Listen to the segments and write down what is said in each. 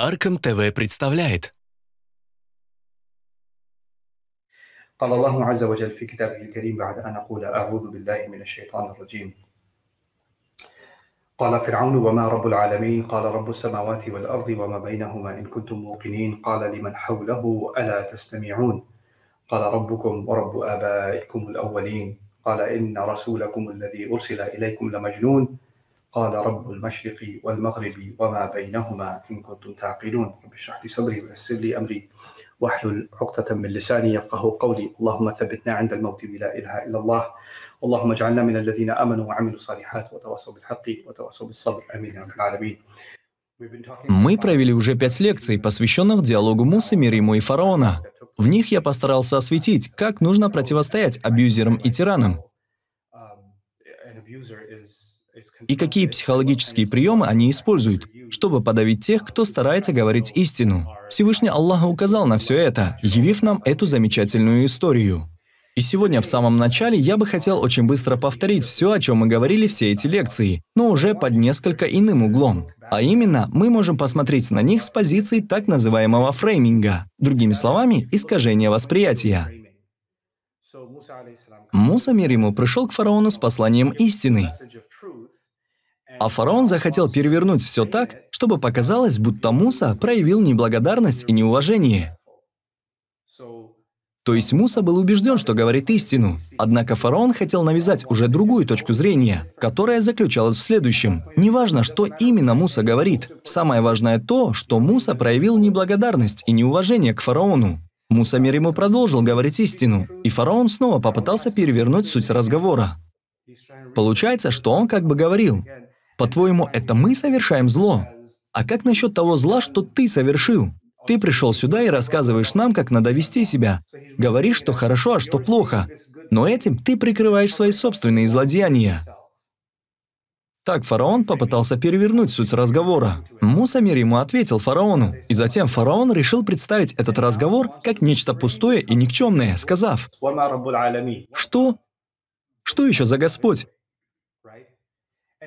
Аркам ТВ представляет. قال الله عز وجل في كتابه الكريم بعد أن أقول أعوذ بالله من الشيطان الرجيم قال فرعون وما رب العالمين قال رب السماوات والأرض وما بينهما إن كنتم موقنين قال لمن حوله ألا تستمعون قال ربكم ورب آبائكم الأولين قال إن رسولكم الذي أرسل إليكم لمجنون قال رب المشرق والمغرب وما بينهما إن كنتم تعقلون رب اشرح لي صدري ويسر لي أمري واحلل عقدة من لساني يفقه قولي اللهم ثبتنا عند الموت بلا إله إلا الله اللهم اجعلنا من الذين آمنوا وعملوا الصالحات وتواصوا بالحق وتواصوا بالصبر آمين يا رب العالمين Мы провели уже пять лекций, посвященных диалогу Мусы, Мириму и Фараона. В них я постарался осветить, как нужно противостоять абьюзерам и тиранам. Um, и какие психологические приемы они используют, чтобы подавить тех, кто старается говорить истину. Всевышний Аллах указал на все это, явив нам эту замечательную историю. И сегодня в самом начале я бы хотел очень быстро повторить все, о чем мы говорили все эти лекции, но уже под несколько иным углом. А именно, мы можем посмотреть на них с позиции так называемого фрейминга, другими словами, искажения восприятия. Муса, мир ему, пришел к фараону с посланием истины. А фараон захотел перевернуть все так, чтобы показалось, будто Муса проявил неблагодарность и неуважение. То есть Муса был убежден, что говорит истину. Однако фараон хотел навязать уже другую точку зрения, которая заключалась в следующем. Неважно, что именно Муса говорит. Самое важное то, что Муса проявил неблагодарность и неуважение к фараону. Муса мир ему продолжил говорить истину, и фараон снова попытался перевернуть суть разговора. Получается, что он как бы говорил, по-твоему, это мы совершаем зло? А как насчет того зла, что ты совершил? Ты пришел сюда и рассказываешь нам, как надо вести себя. Говоришь, что хорошо, а что плохо. Но этим ты прикрываешь свои собственные злодеяния. Так фараон попытался перевернуть суть разговора. Мусамир ему ответил фараону, и затем фараон решил представить этот разговор как нечто пустое и никчемное, сказав, «Что? Что еще за Господь?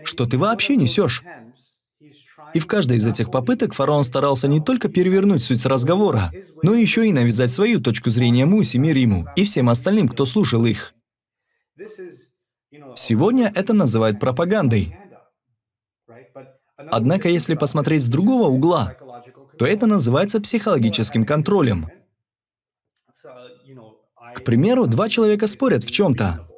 что ты вообще несешь? И в каждой из этих попыток фараон старался не только перевернуть суть разговора, но еще и навязать свою точку зрения Муси, Мириму и всем остальным, кто слушал их. Сегодня это называют пропагандой. Однако, если посмотреть с другого угла, то это называется психологическим контролем. К примеру, два человека спорят в чем-то,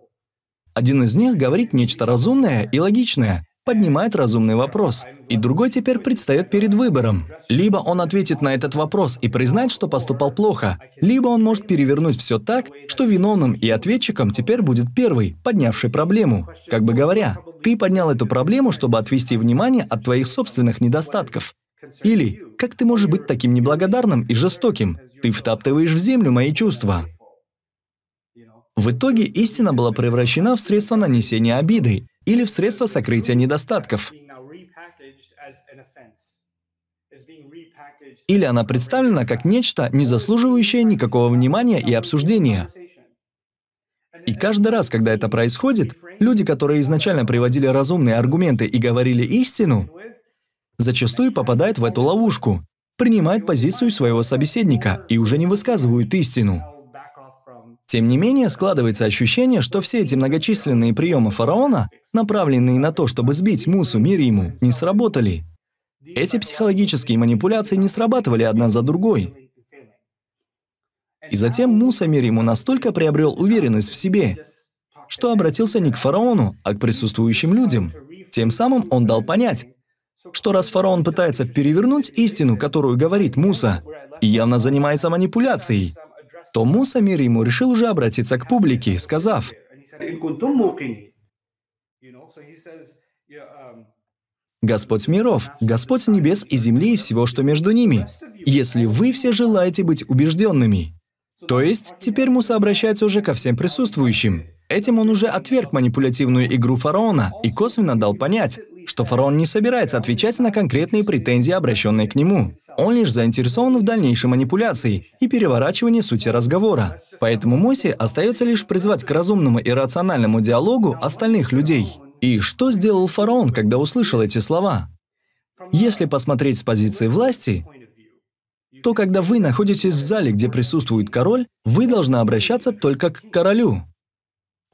один из них говорит нечто разумное и логичное, поднимает разумный вопрос, и другой теперь предстает перед выбором. Либо он ответит на этот вопрос и признает, что поступал плохо, либо он может перевернуть все так, что виновным и ответчиком теперь будет первый, поднявший проблему. Как бы говоря, ты поднял эту проблему, чтобы отвести внимание от твоих собственных недостатков. Или, как ты можешь быть таким неблагодарным и жестоким? Ты втаптываешь в землю мои чувства. В итоге истина была превращена в средство нанесения обиды или в средство сокрытия недостатков. Или она представлена как нечто, не заслуживающее никакого внимания и обсуждения. И каждый раз, когда это происходит, люди, которые изначально приводили разумные аргументы и говорили истину, зачастую попадают в эту ловушку, принимают позицию своего собеседника и уже не высказывают истину. Тем не менее, складывается ощущение, что все эти многочисленные приемы фараона, направленные на то, чтобы сбить Мусу Мириму, не сработали. Эти психологические манипуляции не срабатывали одна за другой. И затем Муса Мириму настолько приобрел уверенность в себе, что обратился не к фараону, а к присутствующим людям. Тем самым он дал понять, что раз фараон пытается перевернуть истину, которую говорит Муса, и явно занимается манипуляцией, то Муса мир ему решил уже обратиться к публике, сказав, Господь миров, Господь небес и земли и всего, что между ними, если вы все желаете быть убежденными. То есть, теперь Муса обращается уже ко всем присутствующим. Этим он уже отверг манипулятивную игру фараона и косвенно дал понять, что фараон не собирается отвечать на конкретные претензии, обращенные к нему. Он лишь заинтересован в дальнейшей манипуляции и переворачивании сути разговора. Поэтому Мосе остается лишь призвать к разумному и рациональному диалогу остальных людей. И что сделал фараон, когда услышал эти слова? Если посмотреть с позиции власти, то когда вы находитесь в зале, где присутствует король, вы должны обращаться только к королю.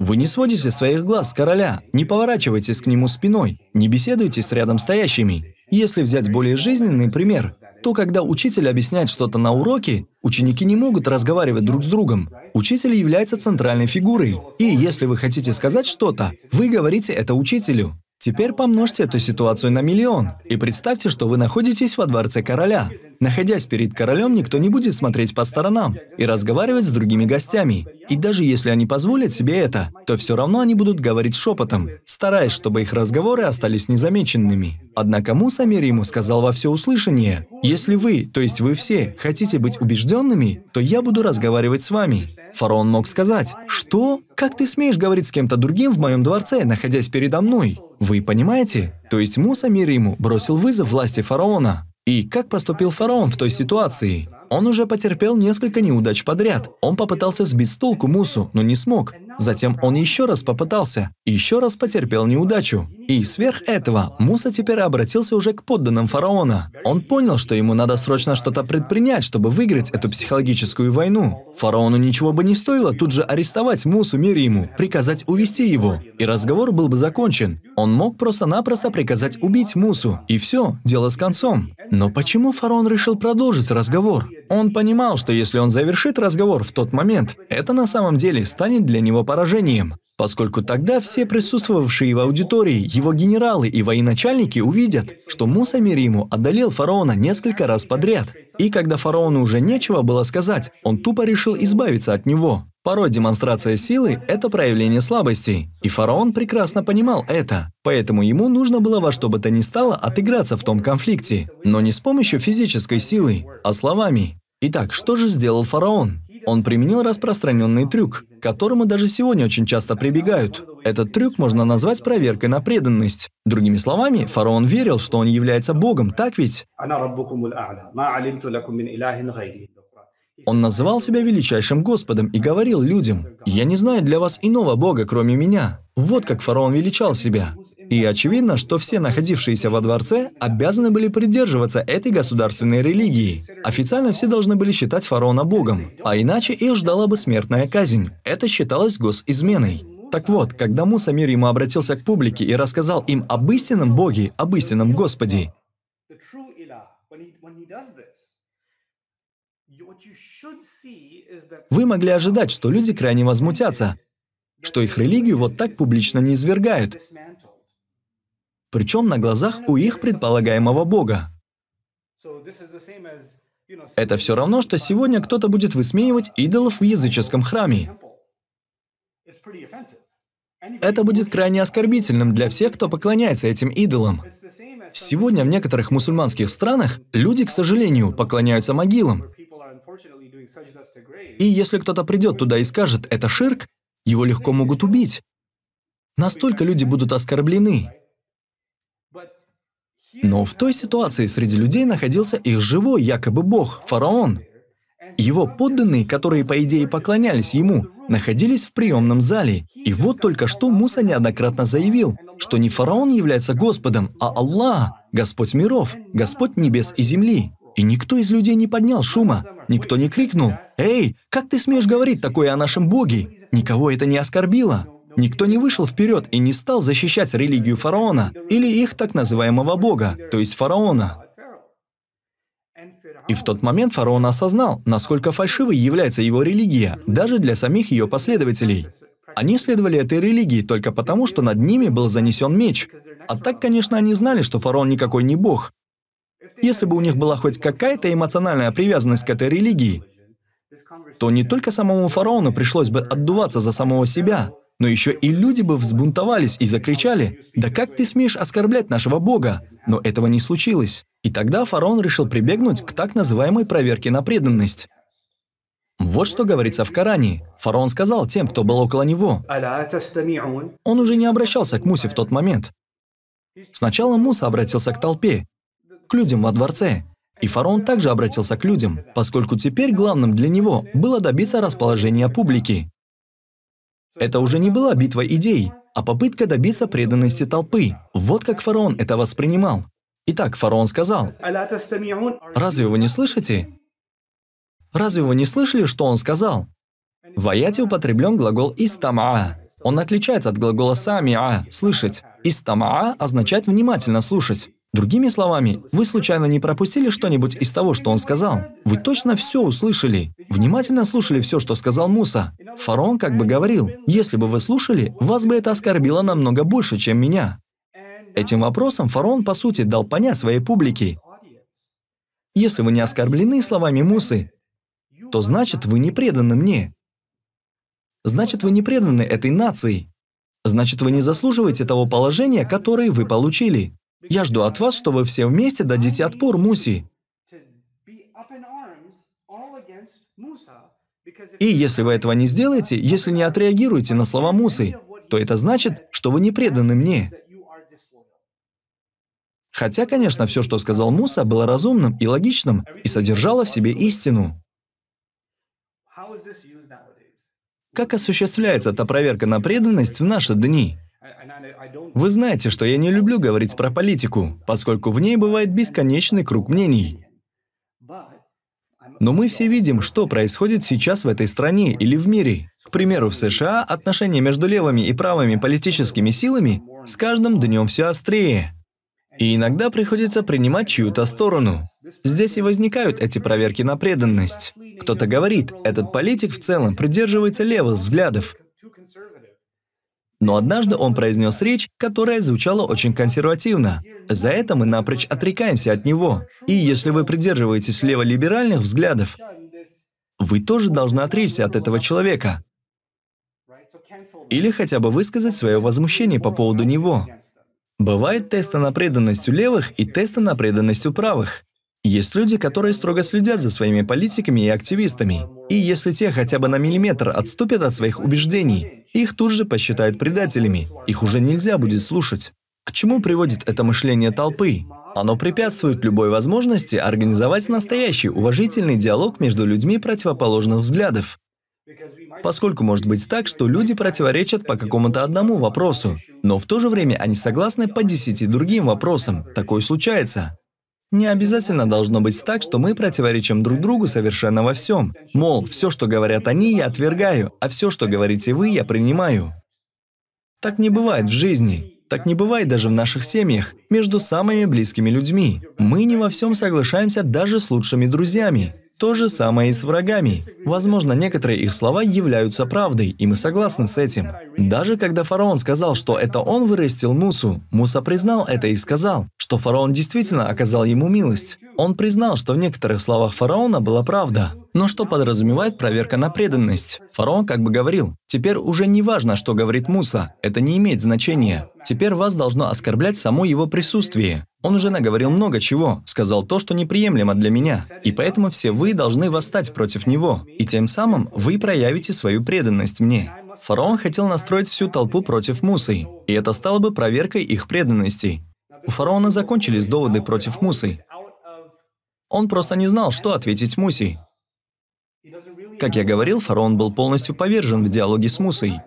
Вы не сводите своих глаз с короля, не поворачивайтесь к нему спиной, не беседуйте с рядом стоящими. Если взять более жизненный пример, то когда учитель объясняет что-то на уроке, ученики не могут разговаривать друг с другом. Учитель является центральной фигурой. И если вы хотите сказать что-то, вы говорите это учителю. Теперь помножьте эту ситуацию на миллион и представьте, что вы находитесь во дворце короля. Находясь перед королем, никто не будет смотреть по сторонам и разговаривать с другими гостями. И даже если они позволят себе это, то все равно они будут говорить шепотом, стараясь, чтобы их разговоры остались незамеченными. Однако Муса мир ему сказал во всеуслышание, «Если вы, то есть вы все, хотите быть убежденными, то я буду разговаривать с вами». Фараон мог сказать, «Что? Как ты смеешь говорить с кем-то другим в моем дворце, находясь передо мной?» Вы понимаете? То есть Муса, мир ему, бросил вызов власти фараона. И как поступил фараон в той ситуации? Он уже потерпел несколько неудач подряд. Он попытался сбить с Мусу, но не смог. Затем он еще раз попытался, еще раз потерпел неудачу. И сверх этого Муса теперь обратился уже к подданным фараона. Он понял, что ему надо срочно что-то предпринять, чтобы выиграть эту психологическую войну. Фараону ничего бы не стоило тут же арестовать Мусу Мириму, приказать увести его, и разговор был бы закончен. Он мог просто-напросто приказать убить Мусу, и все, дело с концом. Но почему фараон решил продолжить разговор? Он понимал, что если он завершит разговор в тот момент, это на самом деле станет для него поражением, поскольку тогда все присутствовавшие в аудитории, его генералы и военачальники увидят, что Муса Мериму одолел фараона несколько раз подряд. И когда фараону уже нечего было сказать, он тупо решил избавиться от него. Порой демонстрация силы – это проявление слабости, и фараон прекрасно понимал это, поэтому ему нужно было во что бы то ни стало отыграться в том конфликте, но не с помощью физической силы, а словами. Итак, что же сделал фараон? Он применил распространенный трюк, к которому даже сегодня очень часто прибегают. Этот трюк можно назвать проверкой на преданность. Другими словами, фараон верил, что он является богом, так ведь? Он называл себя величайшим Господом и говорил людям, «Я не знаю для вас иного Бога, кроме меня». Вот как фараон величал себя. И очевидно, что все находившиеся во дворце обязаны были придерживаться этой государственной религии. Официально все должны были считать фараона богом, а иначе их ждала бы смертная казнь. Это считалось госизменой. Так вот, когда Муса мир ему обратился к публике и рассказал им об истинном Боге, об истинном Господе, вы могли ожидать, что люди крайне возмутятся, что их религию вот так публично не извергают причем на глазах у их предполагаемого бога. Это все равно, что сегодня кто-то будет высмеивать идолов в языческом храме. Это будет крайне оскорбительным для всех, кто поклоняется этим идолам. Сегодня в некоторых мусульманских странах люди, к сожалению, поклоняются могилам. И если кто-то придет туда и скажет «это ширк», его легко могут убить. Настолько люди будут оскорблены. Но в той ситуации среди людей находился их живой якобы бог, фараон. Его подданные, которые по идее поклонялись ему, находились в приемном зале. И вот только что Муса неоднократно заявил, что не фараон является Господом, а Аллах, Господь миров, Господь небес и земли. И никто из людей не поднял шума, никто не крикнул «Эй, как ты смеешь говорить такое о нашем Боге?» Никого это не оскорбило. Никто не вышел вперед и не стал защищать религию фараона или их так называемого бога, то есть фараона. И в тот момент фараон осознал, насколько фальшивой является его религия, даже для самих ее последователей. Они следовали этой религии только потому, что над ними был занесен меч. А так, конечно, они знали, что фараон никакой не бог. Если бы у них была хоть какая-то эмоциональная привязанность к этой религии, то не только самому фараону пришлось бы отдуваться за самого себя, но еще и люди бы взбунтовались и закричали, «Да как ты смеешь оскорблять нашего Бога?» Но этого не случилось. И тогда фараон решил прибегнуть к так называемой проверке на преданность. Вот что говорится в Коране. Фараон сказал тем, кто был около него. Он уже не обращался к Мусе в тот момент. Сначала Муса обратился к толпе, к людям во дворце. И фараон также обратился к людям, поскольку теперь главным для него было добиться расположения публики. Это уже не была битва идей, а попытка добиться преданности толпы. Вот как фараон это воспринимал. Итак, фараон сказал, «Разве вы не слышите? Разве вы не слышали, что он сказал?» В аяте употреблен глагол «истамаа». Он отличается от глагола «самиа» – «слышать». «Истамаа» означает «внимательно слушать». Другими словами, вы случайно не пропустили что-нибудь из того, что он сказал? Вы точно все услышали внимательно слушали все, что сказал Муса. Фараон как бы говорил, если бы вы слушали, вас бы это оскорбило намного больше, чем меня. Этим вопросом фараон, по сути, дал понять своей публике. Если вы не оскорблены словами Мусы, то значит, вы не преданы мне. Значит, вы не преданы этой нации. Значит, вы не заслуживаете того положения, которое вы получили. Я жду от вас, что вы все вместе дадите отпор Муси. И если вы этого не сделаете, если не отреагируете на слова Мусы, то это значит, что вы не преданы мне. Хотя, конечно, все, что сказал Муса, было разумным и логичным, и содержало в себе истину. Как осуществляется эта проверка на преданность в наши дни? Вы знаете, что я не люблю говорить про политику, поскольку в ней бывает бесконечный круг мнений. Но мы все видим, что происходит сейчас в этой стране или в мире. К примеру, в США отношения между левыми и правыми политическими силами с каждым днем все острее. И иногда приходится принимать чью-то сторону. Здесь и возникают эти проверки на преданность. Кто-то говорит, этот политик в целом придерживается левых взглядов, но однажды он произнес речь, которая звучала очень консервативно. За это мы напрочь отрекаемся от него. И если вы придерживаетесь леволиберальных взглядов, вы тоже должны отречься от этого человека. Или хотя бы высказать свое возмущение по поводу него. Бывают тесты на преданность у левых и тесты на преданность у правых. Есть люди, которые строго следят за своими политиками и активистами. И если те хотя бы на миллиметр отступят от своих убеждений, их тут же посчитают предателями. Их уже нельзя будет слушать. К чему приводит это мышление толпы? Оно препятствует любой возможности организовать настоящий уважительный диалог между людьми противоположных взглядов. Поскольку может быть так, что люди противоречат по какому-то одному вопросу, но в то же время они согласны по десяти другим вопросам. Такое случается. Не обязательно должно быть так, что мы противоречим друг другу совершенно во всем. Мол, все, что говорят они, я отвергаю, а все, что говорите вы, я принимаю. Так не бывает в жизни. Так не бывает даже в наших семьях, между самыми близкими людьми. Мы не во всем соглашаемся даже с лучшими друзьями. То же самое и с врагами. Возможно, некоторые их слова являются правдой, и мы согласны с этим. Даже когда фараон сказал, что это он вырастил Мусу, Муса признал это и сказал, что фараон действительно оказал ему милость. Он признал, что в некоторых словах фараона была правда. Но что подразумевает проверка на преданность? Фараон как бы говорил, «Теперь уже не важно, что говорит Муса, это не имеет значения. Теперь вас должно оскорблять само его присутствие. Он уже наговорил много чего, сказал то, что неприемлемо для меня, и поэтому все вы должны восстать против него, и тем самым вы проявите свою преданность мне». Фараон хотел настроить всю толпу против Мусы, и это стало бы проверкой их преданности. У фараона закончились доводы против Мусы. Он просто не знал, что ответить Муси. Как я говорил, фараон был полностью повержен в диалоге с Мусой.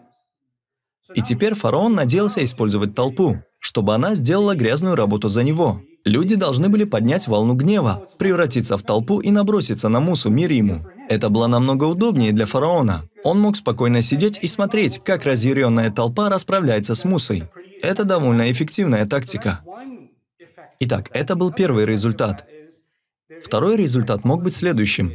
И теперь фараон надеялся использовать толпу, чтобы она сделала грязную работу за него. Люди должны были поднять волну гнева, превратиться в толпу и наброситься на Мусу, мир ему. Это было намного удобнее для фараона. Он мог спокойно сидеть и смотреть, как разъяренная толпа расправляется с Мусой. Это довольно эффективная тактика. Итак, это был первый результат. Второй результат мог быть следующим.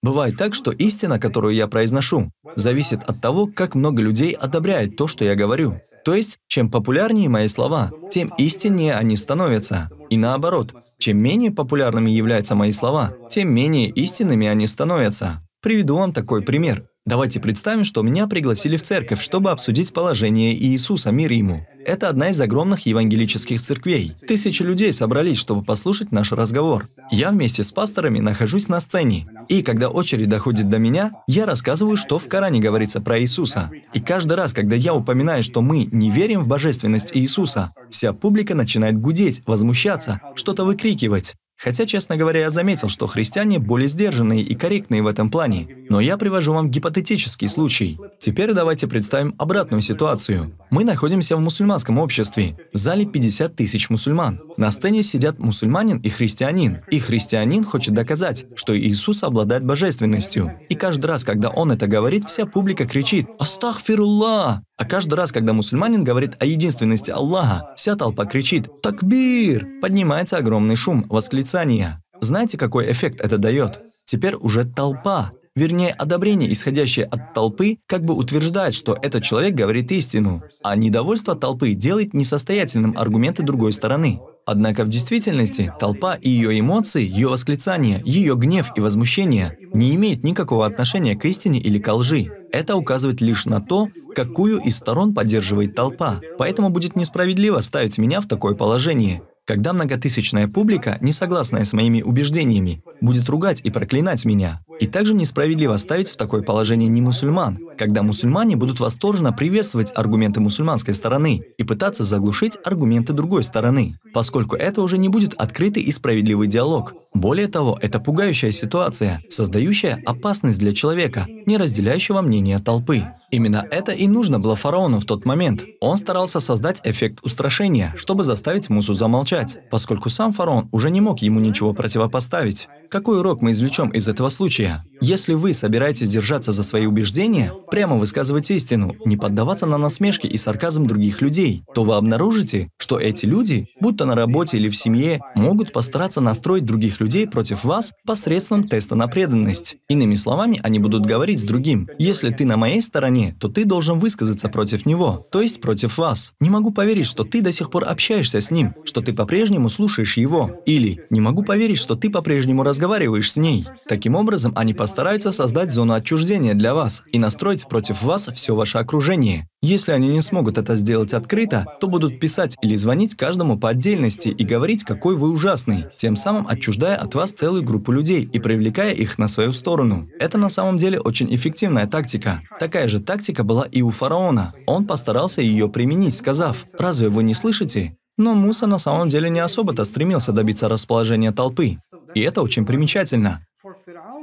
Бывает так, что истина, которую я произношу, зависит от того, как много людей одобряет то, что я говорю. То есть, чем популярнее мои слова, тем истиннее они становятся. И наоборот, чем менее популярными являются мои слова, тем менее истинными они становятся. Приведу вам такой пример. Давайте представим, что меня пригласили в церковь, чтобы обсудить положение Иисуса, мир ему. Это одна из огромных евангелических церквей. Тысячи людей собрались, чтобы послушать наш разговор. Я вместе с пасторами нахожусь на сцене. И когда очередь доходит до меня, я рассказываю, что в Коране говорится про Иисуса. И каждый раз, когда я упоминаю, что мы не верим в божественность Иисуса, вся публика начинает гудеть, возмущаться, что-то выкрикивать. Хотя, честно говоря, я заметил, что христиане более сдержанные и корректные в этом плане. Но я привожу вам гипотетический случай. Теперь давайте представим обратную ситуацию. Мы находимся в мусульманском обществе. В зале 50 тысяч мусульман. На сцене сидят мусульманин и христианин. И христианин хочет доказать, что Иисус обладает божественностью. И каждый раз, когда он это говорит, вся публика кричит «Астахфирулла!» А каждый раз, когда мусульманин говорит о единственности Аллаха, вся толпа кричит «Такбир!» Поднимается огромный шум, восклицания. Знаете, какой эффект это дает? Теперь уже толпа, вернее одобрение, исходящее от толпы, как бы утверждает, что этот человек говорит истину, а недовольство толпы делает несостоятельным аргументы другой стороны. Однако в действительности толпа и ее эмоции, ее восклицания, ее гнев и возмущение не имеют никакого отношения к истине или к лжи. Это указывает лишь на то, какую из сторон поддерживает толпа. Поэтому будет несправедливо ставить меня в такое положение. Когда многотысячная публика, не согласная с моими убеждениями, будет ругать и проклинать меня. И также несправедливо ставить в такое положение не мусульман, когда мусульмане будут восторженно приветствовать аргументы мусульманской стороны и пытаться заглушить аргументы другой стороны, поскольку это уже не будет открытый и справедливый диалог. Более того, это пугающая ситуация, создающая опасность для человека, не разделяющего мнение толпы. Именно это и нужно было фараону в тот момент. Он старался создать эффект устрашения, чтобы заставить Мусу замолчать, поскольку сам фараон уже не мог ему ничего противопоставить. Какой урок мы извлечем из этого случая? Если вы собираетесь держаться за свои убеждения, прямо высказывать истину, не поддаваться на насмешки и сарказм других людей, то вы обнаружите, что эти люди, будь то на работе или в семье, могут постараться настроить других людей против вас посредством теста на преданность. Иными словами, они будут говорить с другим, если ты на моей стороне, то ты должен высказаться против него, то есть против вас. Не могу поверить, что ты до сих пор общаешься с ним, что ты по-прежнему слушаешь его. Или не могу поверить, что ты по-прежнему разговариваешь с ней. Таким образом, они постараются постараются создать зону отчуждения для вас и настроить против вас все ваше окружение. Если они не смогут это сделать открыто, то будут писать или звонить каждому по отдельности и говорить, какой вы ужасный, тем самым отчуждая от вас целую группу людей и привлекая их на свою сторону. Это на самом деле очень эффективная тактика. Такая же тактика была и у фараона. Он постарался ее применить, сказав, «Разве вы не слышите? Но Муса на самом деле не особо-то стремился добиться расположения толпы. И это очень примечательно.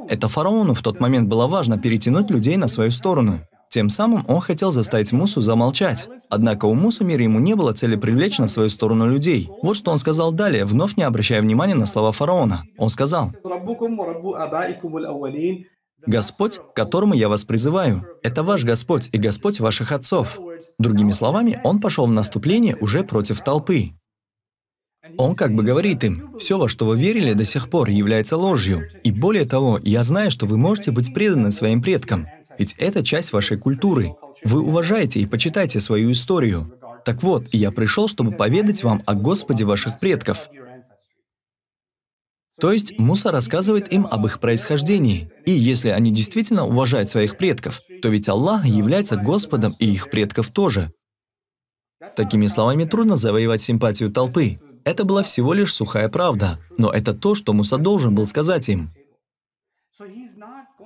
Это фараону в тот момент было важно перетянуть людей на свою сторону. Тем самым он хотел заставить Мусу замолчать. Однако у Муса мира ему не было цели привлечь на свою сторону людей. Вот что он сказал далее, вновь не обращая внимания на слова фараона. Он сказал, «Господь, к которому я вас призываю, это ваш Господь и Господь ваших отцов». Другими словами, он пошел в наступление уже против толпы. Он как бы говорит им, все, во что вы верили до сих пор, является ложью. И более того, я знаю, что вы можете быть преданы своим предкам, ведь это часть вашей культуры. Вы уважаете и почитаете свою историю. Так вот, я пришел, чтобы поведать вам о Господе ваших предков. То есть Муса рассказывает им об их происхождении. И если они действительно уважают своих предков, то ведь Аллах является Господом и их предков тоже. Такими словами трудно завоевать симпатию толпы. Это была всего лишь сухая правда, но это то, что Муса должен был сказать им.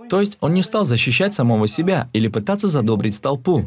То есть он не стал защищать самого себя или пытаться задобрить толпу.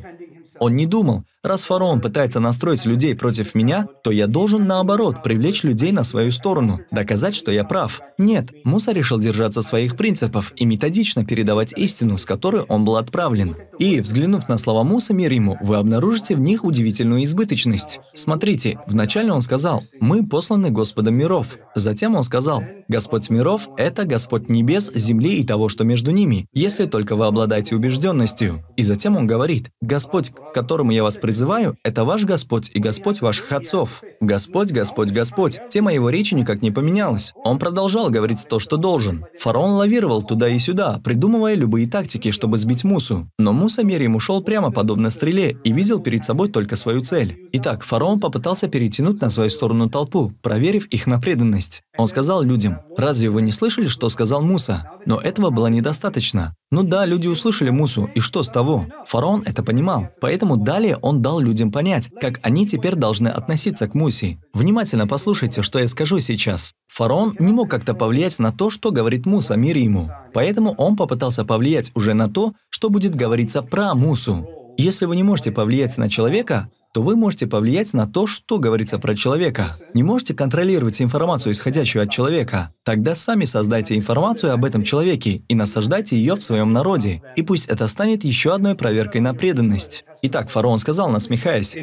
Он не думал, раз фараон пытается настроить людей против меня, то я должен, наоборот, привлечь людей на свою сторону, доказать, что я прав. Нет, Муса решил держаться своих принципов и методично передавать истину, с которой он был отправлен. И, взглянув на слова Муса Мириму, вы обнаружите в них удивительную избыточность. Смотрите, вначале он сказал, «Мы посланы Господом миров». Затем он сказал, Господь миров – это Господь небес, земли и того, что между ними, если только вы обладаете убежденностью. И затем он говорит, «Господь, к которому я вас призываю, это ваш Господь и Господь ваших отцов». Господь, Господь, Господь. Тема его речи никак не поменялась. Он продолжал говорить то, что должен. Фараон лавировал туда и сюда, придумывая любые тактики, чтобы сбить Мусу. Но Муса Мерим ушел прямо подобно стреле и видел перед собой только свою цель. Итак, фараон попытался перетянуть на свою сторону толпу, проверив их на преданность. Он сказал людям, Разве вы не слышали, что сказал Муса? Но этого было недостаточно. Ну да, люди услышали Мусу, и что с того? Фараон это понимал, поэтому далее он дал людям понять, как они теперь должны относиться к Мусе. Внимательно послушайте, что я скажу сейчас. Фараон не мог как-то повлиять на то, что говорит Муса, мир ему. Поэтому он попытался повлиять уже на то, что будет говориться про Мусу. Если вы не можете повлиять на человека, то вы можете повлиять на то, что говорится про человека. Не можете контролировать информацию, исходящую от человека. Тогда сами создайте информацию об этом человеке и насаждайте ее в своем народе. И пусть это станет еще одной проверкой на преданность. Итак, фараон сказал, насмехаясь,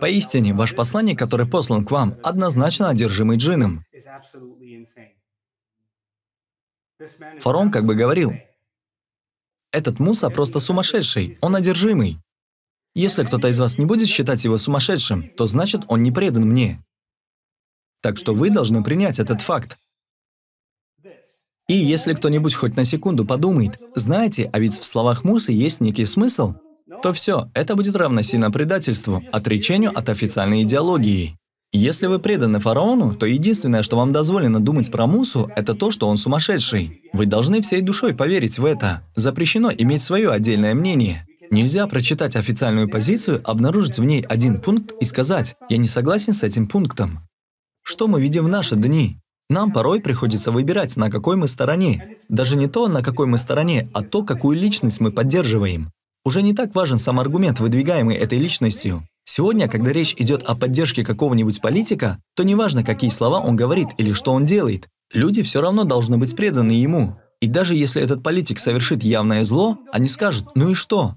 «Поистине, ваш посланник, который послан к вам, однозначно одержимый джинном». Фараон как бы говорил, этот Муса просто сумасшедший, он одержимый. Если кто-то из вас не будет считать его сумасшедшим, то значит, он не предан мне. Так что вы должны принять этот факт. И если кто-нибудь хоть на секунду подумает, знаете, а ведь в словах Мусы есть некий смысл, то все, это будет равносильно предательству, отречению от официальной идеологии. Если вы преданы фараону, то единственное, что вам дозволено думать про Мусу, это то, что он сумасшедший. Вы должны всей душой поверить в это. Запрещено иметь свое отдельное мнение. Нельзя прочитать официальную позицию, обнаружить в ней один пункт и сказать «я не согласен с этим пунктом». Что мы видим в наши дни? Нам порой приходится выбирать, на какой мы стороне. Даже не то, на какой мы стороне, а то, какую личность мы поддерживаем. Уже не так важен сам аргумент, выдвигаемый этой личностью. Сегодня, когда речь идет о поддержке какого-нибудь политика, то неважно, какие слова он говорит или что он делает, люди все равно должны быть преданы ему. И даже если этот политик совершит явное зло, они скажут «ну и что?».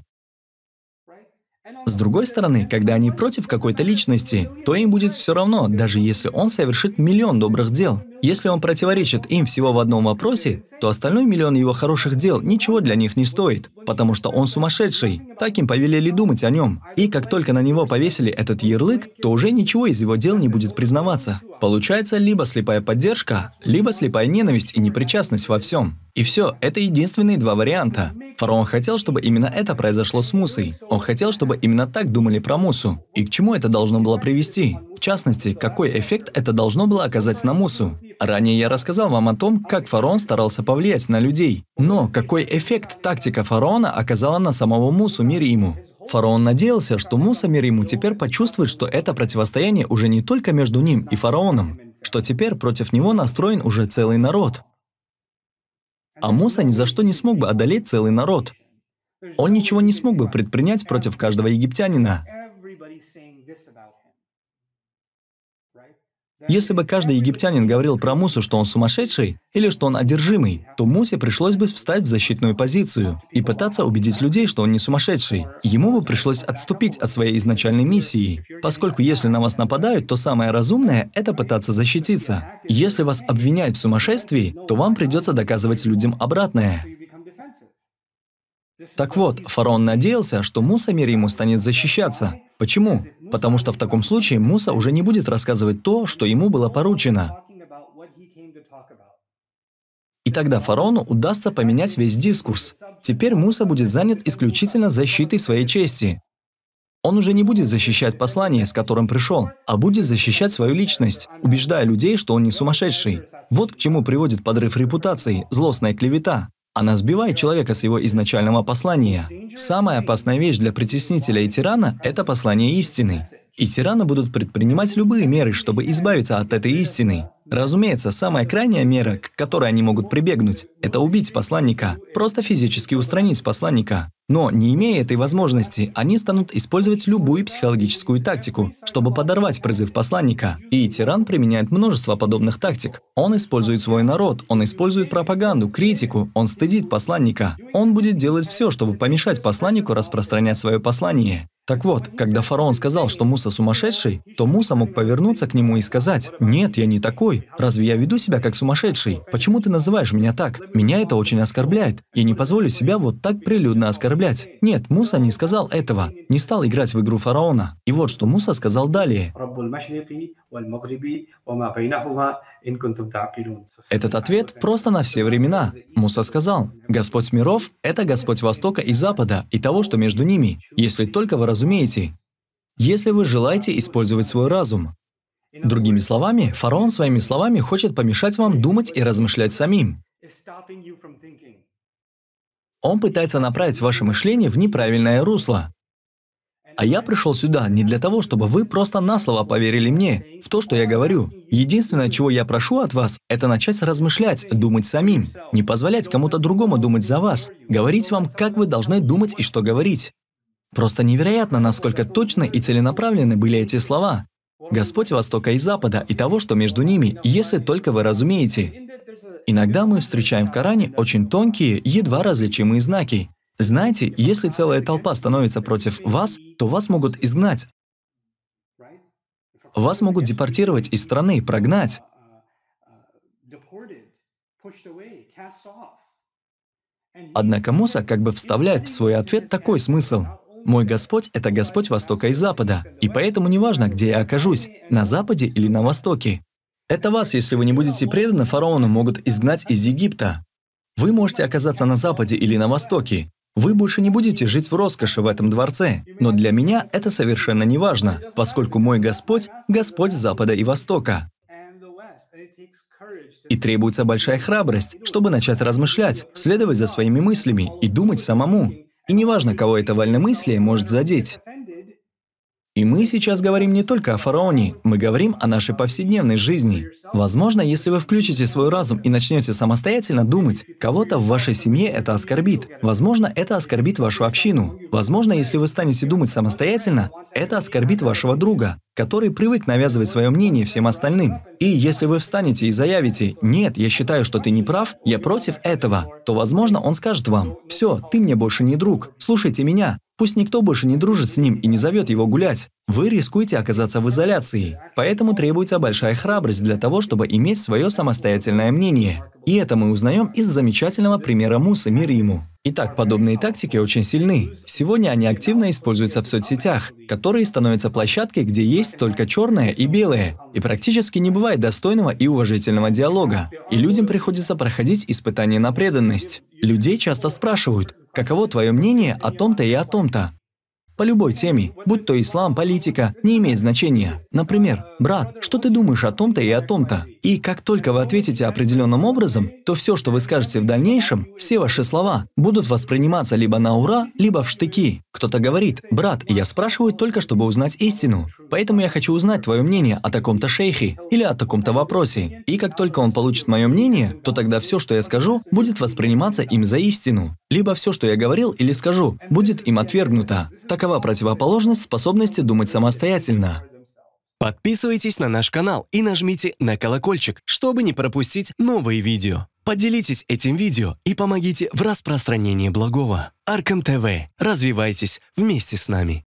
С другой стороны, когда они против какой-то личности, то им будет все равно, даже если он совершит миллион добрых дел – если он противоречит им всего в одном вопросе, то остальной миллион его хороших дел ничего для них не стоит, потому что он сумасшедший. Так им повелели думать о нем. И как только на него повесили этот ярлык, то уже ничего из его дел не будет признаваться. Получается либо слепая поддержка, либо слепая ненависть и непричастность во всем. И все, это единственные два варианта. Фараон хотел, чтобы именно это произошло с Мусой. Он хотел, чтобы именно так думали про Мусу. И к чему это должно было привести? В частности, какой эффект это должно было оказать на Мусу? Ранее я рассказал вам о том, как фараон старался повлиять на людей. Но какой эффект тактика фараона оказала на самого Мусу Мириму? Фараон надеялся, что Муса мир ему теперь почувствует, что это противостояние уже не только между ним и фараоном, что теперь против него настроен уже целый народ. А Муса ни за что не смог бы одолеть целый народ. Он ничего не смог бы предпринять против каждого египтянина. Если бы каждый египтянин говорил про Мусу, что он сумасшедший или что он одержимый, то Мусе пришлось бы встать в защитную позицию и пытаться убедить людей, что он не сумасшедший. Ему бы пришлось отступить от своей изначальной миссии, поскольку если на вас нападают, то самое разумное – это пытаться защититься. Если вас обвиняют в сумасшествии, то вам придется доказывать людям обратное. Так вот, фараон надеялся, что Муса мир ему станет защищаться. Почему? Потому что в таком случае Муса уже не будет рассказывать то, что ему было поручено. И тогда фараону удастся поменять весь дискурс. Теперь Муса будет занят исключительно защитой своей чести. Он уже не будет защищать послание, с которым пришел, а будет защищать свою личность, убеждая людей, что он не сумасшедший. Вот к чему приводит подрыв репутации, злостная клевета. Она сбивает человека с его изначального послания. Самая опасная вещь для притеснителя и тирана – это послание истины. И тираны будут предпринимать любые меры, чтобы избавиться от этой истины. Разумеется, самая крайняя мера, к которой они могут прибегнуть, это убить посланника, просто физически устранить посланника. Но, не имея этой возможности, они станут использовать любую психологическую тактику, чтобы подорвать призыв посланника. И тиран применяет множество подобных тактик. Он использует свой народ, он использует пропаганду, критику, он стыдит посланника. Он будет делать все, чтобы помешать посланнику распространять свое послание. Так вот, когда фараон сказал, что Муса сумасшедший, то Муса мог повернуться к нему и сказать, «Нет, я не такой. Разве я веду себя как сумасшедший? Почему ты называешь меня так? Меня это очень оскорбляет. Я не позволю себя вот так прилюдно оскорблять». Нет, Муса не сказал этого, не стал играть в игру фараона. И вот что Муса сказал далее. Этот ответ просто на все времена. Муса сказал, «Господь миров – это Господь Востока и Запада, и того, что между ними, если только вы разумеете, если вы желаете использовать свой разум». Другими словами, фараон своими словами хочет помешать вам думать и размышлять самим. Он пытается направить ваше мышление в неправильное русло. А я пришел сюда не для того, чтобы вы просто на слово поверили мне, в то, что я говорю. Единственное, чего я прошу от вас, это начать размышлять, думать самим. Не позволять кому-то другому думать за вас. Говорить вам, как вы должны думать и что говорить. Просто невероятно, насколько точно и целенаправленны были эти слова. Господь Востока и Запада и того, что между ними, если только вы разумеете. Иногда мы встречаем в Коране очень тонкие, едва различимые знаки. Знаете, если целая толпа становится против вас, то вас могут изгнать. Вас могут депортировать из страны, прогнать. Однако Муса как бы вставляет в свой ответ такой смысл. «Мой Господь — это Господь Востока и Запада, и поэтому неважно, где я окажусь, на Западе или на Востоке. Это вас, если вы не будете преданы фараону, могут изгнать из Египта. Вы можете оказаться на Западе или на Востоке, вы больше не будете жить в роскоши в этом дворце, но для меня это совершенно не важно, поскольку мой Господь – Господь Запада и Востока. И требуется большая храбрость, чтобы начать размышлять, следовать за своими мыслями и думать самому. И неважно, кого это вольномыслие может задеть. И мы сейчас говорим не только о фараоне, мы говорим о нашей повседневной жизни. Возможно, если вы включите свой разум и начнете самостоятельно думать, кого-то в вашей семье это оскорбит. Возможно, это оскорбит вашу общину. Возможно, если вы станете думать самостоятельно, это оскорбит вашего друга, который привык навязывать свое мнение всем остальным. И если вы встанете и заявите «Нет, я считаю, что ты не прав, я против этого», то, возможно, он скажет вам «Все, ты мне больше не друг, слушайте меня, Пусть никто больше не дружит с ним и не зовет его гулять. Вы рискуете оказаться в изоляции. Поэтому требуется большая храбрость для того, чтобы иметь свое самостоятельное мнение. И это мы узнаем из замечательного примера Мусы мир ему. Итак, подобные тактики очень сильны. Сегодня они активно используются в соцсетях, которые становятся площадкой, где есть только черное и белое, и практически не бывает достойного и уважительного диалога, и людям приходится проходить испытания на преданность. Людей часто спрашивают, Каково твое мнение о том-то и о том-то? По любой теме, будь то ислам, политика, не имеет значения. Например, брат, что ты думаешь о том-то и о том-то? И как только вы ответите определенным образом, то все, что вы скажете в дальнейшем, все ваши слова, будут восприниматься либо на ура, либо в штыки. Кто-то говорит, «Брат, я спрашиваю только, чтобы узнать истину, поэтому я хочу узнать твое мнение о таком-то шейхе или о таком-то вопросе». И как только он получит мое мнение, то тогда все, что я скажу, будет восприниматься им за истину. Либо все, что я говорил или скажу, будет им отвергнуто. Такова противоположность способности думать самостоятельно. Подписывайтесь на наш канал и нажмите на колокольчик, чтобы не пропустить новые видео. Поделитесь этим видео и помогите в распространении благого. Аркам ТВ. Развивайтесь вместе с нами.